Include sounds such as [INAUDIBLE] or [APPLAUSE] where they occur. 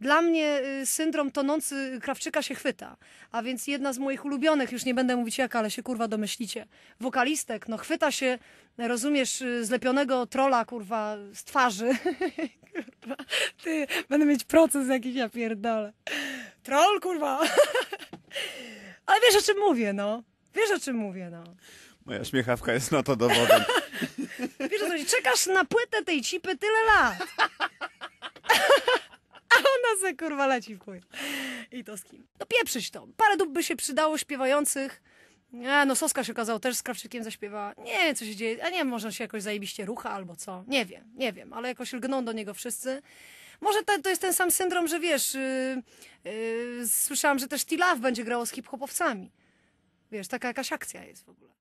Dla mnie y, syndrom tonący Krawczyka się chwyta, a więc jedna z moich ulubionych, już nie będę mówić jaka, ale się kurwa domyślicie, wokalistek, no chwyta się, rozumiesz, y, zlepionego trola, kurwa, z twarzy. [LAUGHS] kurwa, ty, będę mieć proces jakiś, ja pierdolę. Troll, kurwa. [LAUGHS] ale wiesz, o czym mówię, no. Wiesz, o czym mówię, no. Moja śmiechawka jest na to dowodem. [LAUGHS] Wiesz, o co Czekasz na płytę tej cipy tyle lat. [LAUGHS] kurwa leci w chuj. I to z kim? No pieprzyć to. Parę dób by się przydało śpiewających. A, no Soska się okazał też z Krawczykiem zaśpiewa. Nie wiem, co się dzieje. A nie wiem, może się jakoś zajebiście rucha albo co. Nie wiem, nie wiem, ale jakoś lgną do niego wszyscy. Może to, to jest ten sam syndrom, że wiesz, yy, yy, słyszałam, że też T-Love będzie grało z hip-hopowcami. Wiesz, taka jakaś akcja jest w ogóle.